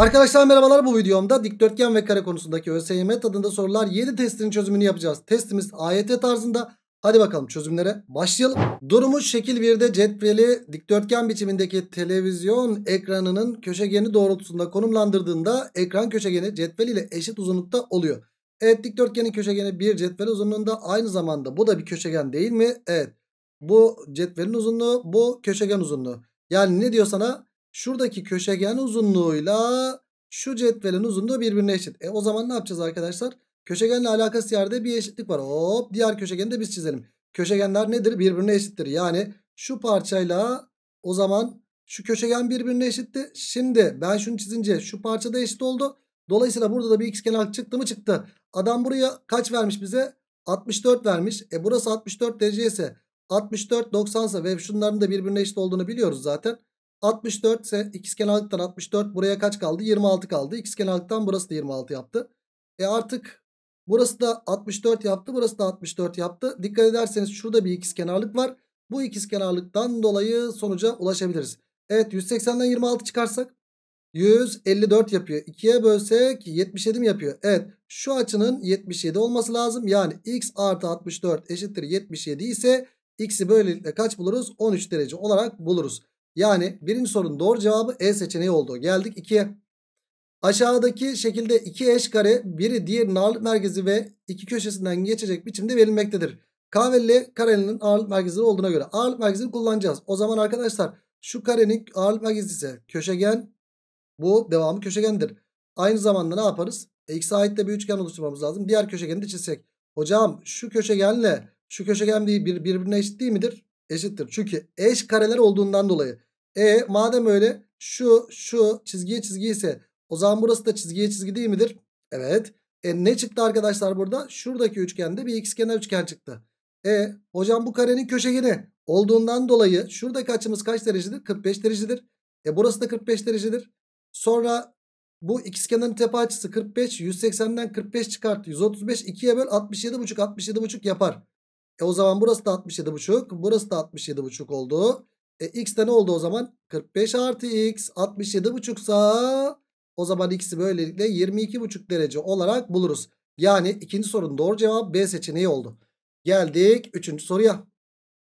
Arkadaşlar merhabalar bu videomda dikdörtgen ve kare konusundaki ÖSYM tadında sorular 7 testinin çözümünü yapacağız. Testimiz AYT tarzında. Hadi bakalım çözümlere başlayalım. Durumu şekil 1'de cetveli dikdörtgen biçimindeki televizyon ekranının köşegeni doğrultusunda konumlandırdığında ekran köşegeni cetvel ile eşit uzunlukta oluyor. Evet dikdörtgenin köşegeni bir cetvel uzunluğunda aynı zamanda bu da bir köşegen değil mi? Evet bu cetvelin uzunluğu bu köşegen uzunluğu. Yani ne diyor sana? Şuradaki köşegen uzunluğuyla şu cetvelin uzunluğu birbirine eşit. E o zaman ne yapacağız arkadaşlar? Köşegenle alakası yerde bir eşitlik var. Hop diğer köşegeni de biz çizelim. Köşegenler nedir? Birbirine eşittir. Yani şu parçayla o zaman şu köşegen birbirine eşitti. Şimdi ben şunu çizince şu parça da eşit oldu. Dolayısıyla burada da bir ikizkenar çıktı mı çıktı. Adam buraya kaç vermiş bize? 64 vermiş. E burası 64 derece ise 64 90 ise ve şunların da birbirine eşit olduğunu biliyoruz zaten. 64 ise x kenarlıktan 64 buraya kaç kaldı? 26 kaldı. X kenarlıktan burası da 26 yaptı. E artık burası da 64 yaptı. Burası da 64 yaptı. Dikkat ederseniz şurada bir ikizkenarlık var. Bu ikizkenarlıktan dolayı sonuca ulaşabiliriz. Evet 180'den 26 çıkarsak 154 yapıyor. 2'ye bölsek 77 mi yapıyor? Evet şu açının 77 olması lazım. Yani x artı 64 eşittir 77 ise x'i böylelikle kaç buluruz? 13 derece olarak buluruz. Yani birinci sorunun doğru cevabı E seçeneği oldu. Geldik 2'ye. Aşağıdaki şekilde iki eş kare biri diğerinin ağırlık merkezi ve iki köşesinden geçecek biçimde verilmektedir. K ve L karenin ağırlık merkezleri olduğuna göre ağırlık merkezini kullanacağız. O zaman arkadaşlar şu karenin ağırlık merkezi ise köşegen bu devamı köşegendir. Aynı zamanda ne yaparız? X'e ait de bir üçgen oluşturmamız lazım. Diğer köşegeni de çizsek. Hocam şu köşegenle şu köşegen bir, birbirine eşit değil midir? eşittir. Çünkü eş kareler olduğundan dolayı. E madem öyle şu şu çizgiye çizgi ise o zaman burası da çizgiye çizgi değil midir? Evet. E ne çıktı arkadaşlar burada? Şuradaki üçgende bir ikizkenar üçgen çıktı. E hocam bu karenin köşegeni olduğundan dolayı şuradaki açımız kaç derecedir? 45 derecedir. E burası da 45 derecedir. Sonra bu ikizkenarın tepe açısı 45. 180'den 45 çıkart. 135 2'ye böl 67,5 67,5 yapar. E o zaman burası da 67,5. Burası da 67,5 oldu. E x de ne oldu o zaman? 45 artı x 67,5 sa o zaman x'i böylelikle 22,5 derece olarak buluruz. Yani ikinci sorunun doğru cevap B seçeneği oldu. Geldik üçüncü soruya.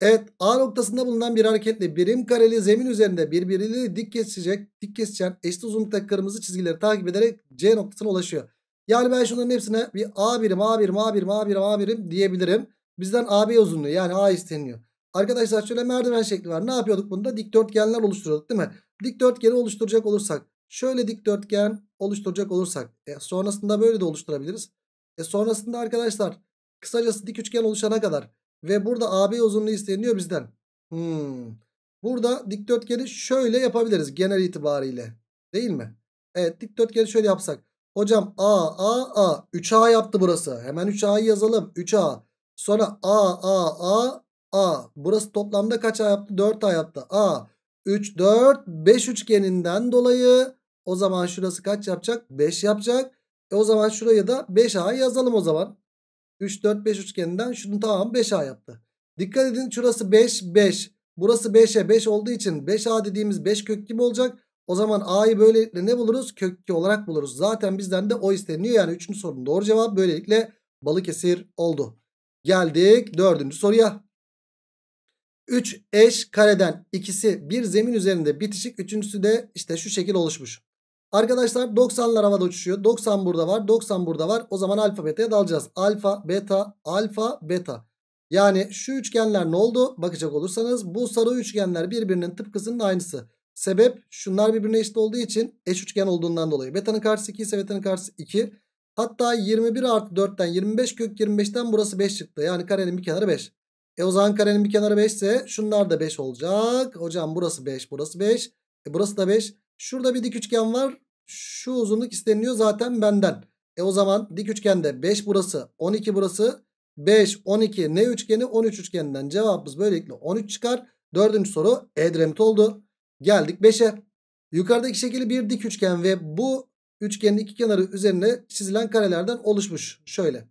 Evet A noktasında bulunan bir hareketle birim kareli zemin üzerinde birbiriyle dik kesecek, dik kesişen eşit uzunlukta kırmızı çizgileri takip ederek C noktasına ulaşıyor. Yani ben şunların hepsine bir A birim, A birim, A birim, A birim, A birim diyebilirim. Bizden AB uzunluğu yani A isteniyor. Arkadaşlar şöyle merdiven şekli var. Ne yapıyorduk bunda? Dikdörtgenler oluşturduk, değil mi? Dikdörtgeni oluşturacak olursak. Şöyle dikdörtgen oluşturacak olursak. E, sonrasında böyle de oluşturabiliriz. E, sonrasında arkadaşlar kısacası dik üçgen oluşana kadar. Ve burada AB uzunluğu isteniyor bizden. Hmm. Burada dikdörtgeni şöyle yapabiliriz genel itibariyle. Değil mi? Evet dikdörtgeni şöyle yapsak. Hocam A, A, A. 3A yaptı burası. Hemen 3A'yı yazalım. 3A. Sonra A A A A. Burası toplamda kaç A yaptı? 4 A yaptı. A 3 4 5 üçgeninden dolayı o zaman şurası kaç yapacak? 5 yapacak. E o zaman şuraya da 5A yazalım o zaman. 3 4 5 üçgeninden şunun tamam 5A yaptı. Dikkat edin şurası 5 5. Burası 5'e 5 olduğu için 5A dediğimiz 5 kök gibi olacak. O zaman A'yı böylelikle ne buluruz? Kök 2 olarak buluruz. Zaten bizden de o isteniyor. Yani 3. sorunun doğru cevap böylelikle Balıkesir oldu. Geldik dördüncü soruya. 3 eş kareden ikisi bir zemin üzerinde bitişik. Üçüncüsü de işte şu şekil oluşmuş. Arkadaşlar 90'lar havada uçuşuyor. 90 burada var. 90 burada var. O zaman alfa beta'ya dalacağız. Alfa beta alfa beta. Yani şu üçgenler ne oldu? Bakacak olursanız bu sarı üçgenler birbirinin tıpkısının aynısı. Sebep şunlar birbirine eşit olduğu için eş üçgen olduğundan dolayı. Beta'nın karşısı 2 ise beta'nın karşısı 2. Hatta 21 artı 4'ten 25 kök 25'ten burası 5 çıktı. Yani karenin bir kenarı 5. E o zaman karenin bir kenarı 5 ise şunlar da 5 olacak. Hocam burası 5 burası 5. E burası da 5. Şurada bir dik üçgen var. Şu uzunluk isteniliyor zaten benden. E o zaman dik üçgende 5 burası 12 burası 5 12 ne üçgeni 13 üçgeninden cevabımız böylelikle 13 çıkar. Dördüncü soru Edremit oldu. Geldik 5'e. Yukarıdaki şekilli bir dik üçgen ve bu üçgenin iki kenarı üzerine çizilen karelerden oluşmuş. Şöyle.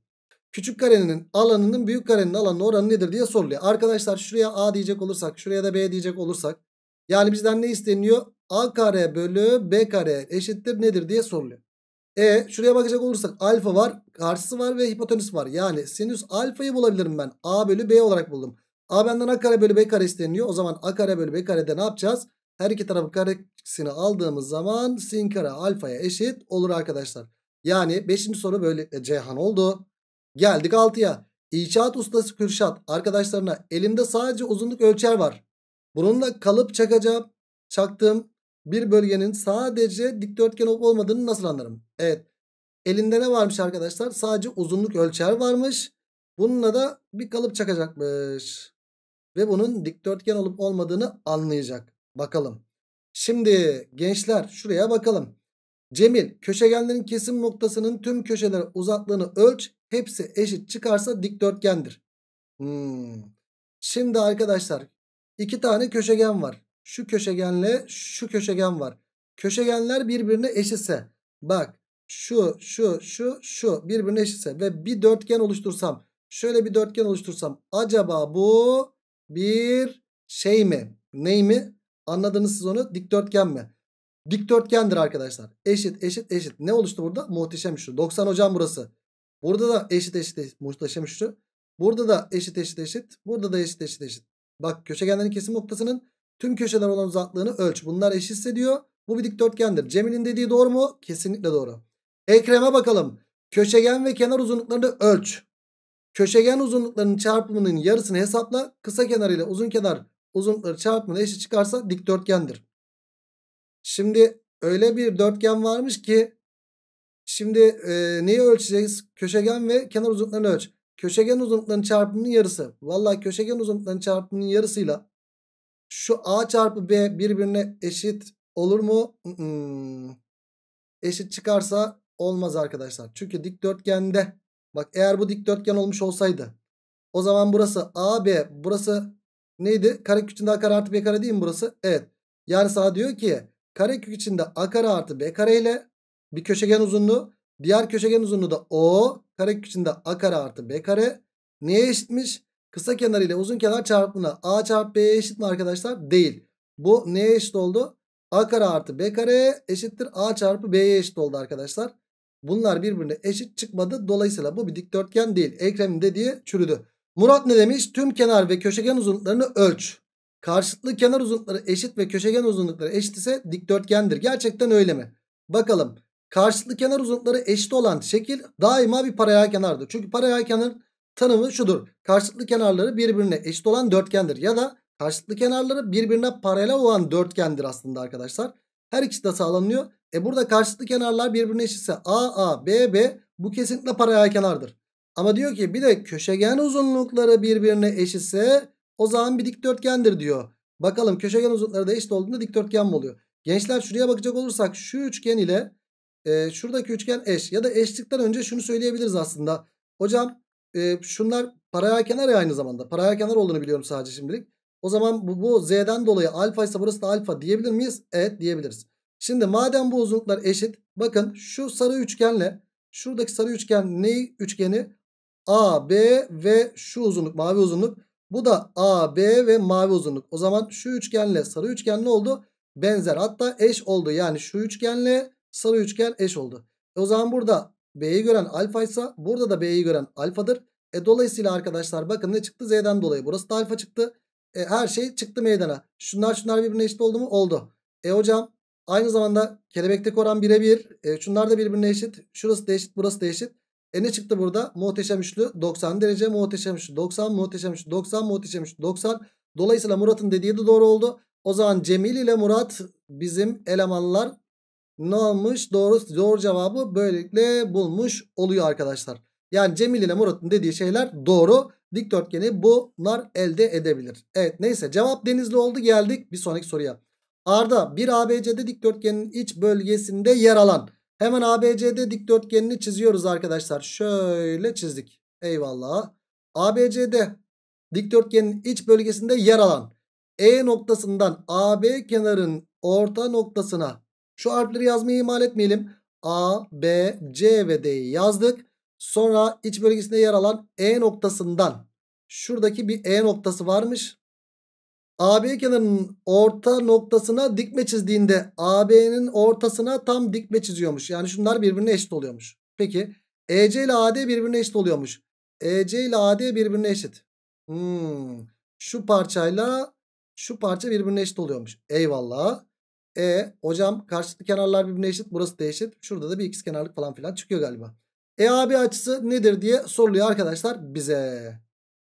Küçük karenin alanının büyük karenin alanının oranı nedir diye soruluyor. Arkadaşlar şuraya A diyecek olursak şuraya da B diyecek olursak. Yani bizden ne isteniyor? A kare bölü B kare eşittir nedir diye soruluyor. E şuraya bakacak olursak alfa var, karşısı var ve hipotenüs var. Yani sinüs alfayı bulabilirim ben. A bölü B olarak buldum. A benden A kare bölü B kare isteniyor. O zaman A kare bölü B karede ne yapacağız? Her iki tarafın karesini aldığımız zaman sin kare alfaya eşit olur arkadaşlar. Yani 5. soru böyle e, Ceyhan oldu. Geldik 6'ya. İnşaat ustası Kürşat arkadaşlarına elimde sadece uzunluk ölçer var. Bununla kalıp çakacağım. Çaktığım bir bölgenin sadece dikdörtgen olup olmadığını nasıl anlarım? Evet. Elinde ne varmış arkadaşlar? Sadece uzunluk ölçer varmış. Bununla da bir kalıp çakacakmış. Ve bunun dikdörtgen olup olmadığını anlayacak. Bakalım. Şimdi gençler şuraya bakalım. Cemil köşegenlerin kesim noktasının tüm köşelere uzaklığını ölç. Hepsi eşit çıkarsa dikdörtgendir. Hmm. Şimdi arkadaşlar iki tane köşegen var. Şu köşegenle şu köşegen var. Köşegenler birbirine eşitse. Bak şu şu şu şu birbirine eşitse ve bir dörtgen oluştursam. Şöyle bir dörtgen oluştursam. Acaba bu bir şey mi? Ney mi? Anladınız siz onu. Dikdörtgen mi? Dikdörtgendir arkadaşlar. Eşit eşit eşit. Ne oluştu burada? Muhteşem üçlü. 90 hocam burası. Burada da eşit eşit eşit. Muhteşem üçlü. Burada da eşit eşit eşit. Burada da eşit eşit eşit. Bak köşegenlerin kesim noktasının tüm köşeler olan uzaklığını ölç. Bunlar eşitse diyor. Bu bir dikdörtgendir. Cemil'in dediği doğru mu? Kesinlikle doğru. Ekrem'e bakalım. Köşegen ve kenar uzunluklarını ölç. Köşegen uzunluklarının çarpımının yarısını hesapla. Kısa kenar ile uzun kenar uzunlukları çarpımına eşit çıkarsa dikdörtgendir. Şimdi öyle bir dörtgen varmış ki şimdi e, neyi ölçeceğiz? Köşegen ve kenar uzunluklarını ölç. Köşegen uzunluklarının çarpımının yarısı. Valla köşegen uzunluklarının çarpımının yarısıyla şu A çarpı B birbirine eşit olur mu? Eşit çıkarsa olmaz arkadaşlar. Çünkü dikdörtgende bak eğer bu dikdörtgen olmuş olsaydı o zaman burası AB burası neydi? Karekök içinde a kare artı b kare değil mi burası? Evet. Yani sağ diyor ki kare kök içinde a kare artı b kare ile bir köşegen uzunluğu diğer köşegen uzunluğu da o kare kök içinde a kare artı b kare neye eşitmiş? Kısa kenar ile uzun kenar çarpımına a çarpı b'ye eşit mi arkadaşlar? Değil. Bu neye eşit oldu? a kare artı b kare eşittir a çarpı b'ye eşit oldu arkadaşlar. Bunlar birbirine eşit çıkmadı. Dolayısıyla bu bir dikdörtgen değil. Ekrem'in dediği çürüdü. Murat ne demiş? Tüm kenar ve köşegen uzunluklarını ölç. Karşıtlı kenar uzunlukları eşit ve köşegen uzunlukları eşit ise dikdörtgendir. Gerçekten öyle mi? Bakalım. Karşıtlı kenar uzunlukları eşit olan şekil daima bir paralel kenardır. Çünkü paralel kenar tanımı şudur. Karşıtlı kenarları birbirine eşit olan dörtgendir. Ya da karşıtlı kenarları birbirine paralel olan dörtgendir aslında arkadaşlar. Her ikisi de sağlanıyor. E burada karşıtlı kenarlar birbirine eşitse AA, BB bu kesinlikle paralel kenardır. Ama diyor ki bir de köşegen uzunlukları birbirine eşitse o zaman bir dikdörtgendir diyor. Bakalım köşegen uzunlukları da eşit olduğunda dikdörtgen mi oluyor? Gençler şuraya bakacak olursak şu üçgen ile e, şuradaki üçgen eş. Ya da eşlikten önce şunu söyleyebiliriz aslında. Hocam e, şunlar paralel kenar ya aynı zamanda. Paralel kenar olduğunu biliyorum sadece şimdilik. O zaman bu, bu z'den dolayı alfa ise burası da alfa diyebilir miyiz? Evet diyebiliriz. Şimdi madem bu uzunluklar eşit. Bakın şu sarı üçgenle şuradaki sarı üçgen neyi üçgeni? A, B ve şu uzunluk mavi uzunluk. Bu da A, B ve mavi uzunluk. O zaman şu üçgenle sarı üçgen ne oldu? Benzer hatta eş oldu. Yani şu üçgenle sarı üçgen eş oldu. E o zaman burada B'yi gören alfa ise burada da B'yi gören alfadır. E dolayısıyla arkadaşlar bakın ne çıktı? Z'den dolayı. Burası da alfa çıktı. E, her şey çıktı meydana. Şunlar şunlar birbirine eşit oldu mu? Oldu. E hocam aynı zamanda kelebekteki oran birebir. E, şunlar da birbirine eşit. Şurası da eşit burası da eşit. E ne çıktı burada? Muhteşem üçlü 90 derece. Muhteşem üçlü 90. Muhteşem üçlü 90. Muhteşem üçlü 90. Dolayısıyla Murat'ın dediği de doğru oldu. O zaman Cemil ile Murat bizim elemanlar ne olmuş? Doğru, doğru cevabı böylelikle bulmuş oluyor arkadaşlar. Yani Cemil ile Murat'ın dediği şeyler doğru. Dikdörtgeni bunlar elde edebilir. Evet neyse cevap denizli oldu geldik bir sonraki soruya. Arda bir ABC'de dikdörtgenin iç bölgesinde yer alan Hemen ABCD dikdörtgenini çiziyoruz arkadaşlar. Şöyle çizdik. Eyvallah. ABCD dikdörtgenin iç bölgesinde yer alan E noktasından AB kenarın orta noktasına şu harfleri yazmayı imal etmeyelim. A, B, C ve D'yi yazdık. Sonra iç bölgesinde yer alan E noktasından şuradaki bir E noktası varmış. AB kenarının orta noktasına dikme çizdiğinde AB'nin ortasına tam dikme çiziyormuş. Yani şunlar birbirine eşit oluyormuş. Peki EC ile AD birbirine eşit oluyormuş. EC ile AD birbirine eşit. Hmm. Şu parçayla şu parça birbirine eşit oluyormuş. Eyvallah. E hocam karşılıklı kenarlar birbirine eşit. Burası da eşit. Şurada da bir ikiz kenarlık falan filan çıkıyor galiba. EAB açısı nedir diye soruluyor arkadaşlar bize.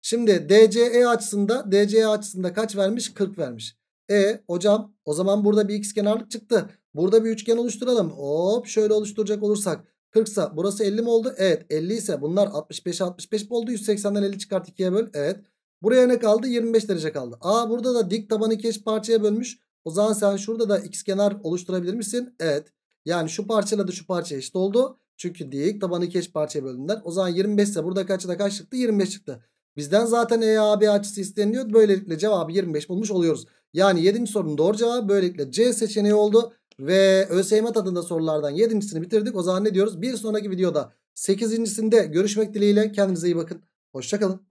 Şimdi DCE açısında DCE açısında kaç vermiş? 40 vermiş. E hocam o zaman burada bir x kenarlık çıktı. Burada bir üçgen oluşturalım. Hop şöyle oluşturacak olursak 40 ise burası 50 mi oldu? Evet 50 ise bunlar 65 65 mi oldu? 180'den 50 çıkart 2'ye böl. Evet. Buraya ne kaldı? 25 derece kaldı. Aa burada da dik tabanı iki eş parçaya bölmüş. O zaman sen şurada da x kenar oluşturabilir misin? Evet. Yani şu parçayla da şu parça eşit oldu. Çünkü dik tabanı iki eş parçaya bölündüler. O zaman 25 ise burada kaçı da kaç çıktı? 25 çıktı. Bizden zaten EAB açısı isteniliyor. Böylelikle cevabı 25 bulmuş oluyoruz. Yani 7. sorunun doğru cevabı böylelikle C seçeneği oldu. Ve ÖSYM tadında sorulardan 7.sini bitirdik. O zaman ne diyoruz? Bir sonraki videoda 8.sinde görüşmek dileğiyle. Kendinize iyi bakın. Hoşçakalın.